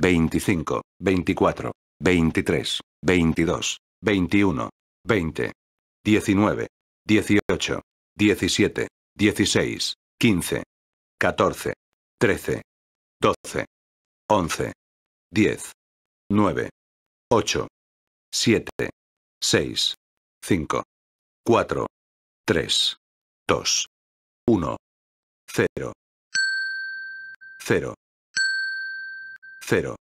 25, 24, 23, 22, 21, 20, 19, 18, 17, 16, 15, 14, 13, 12, 11, 10, 9, 8, 7, 6, 5, 4, 3, 2, 1, 0, 0 cero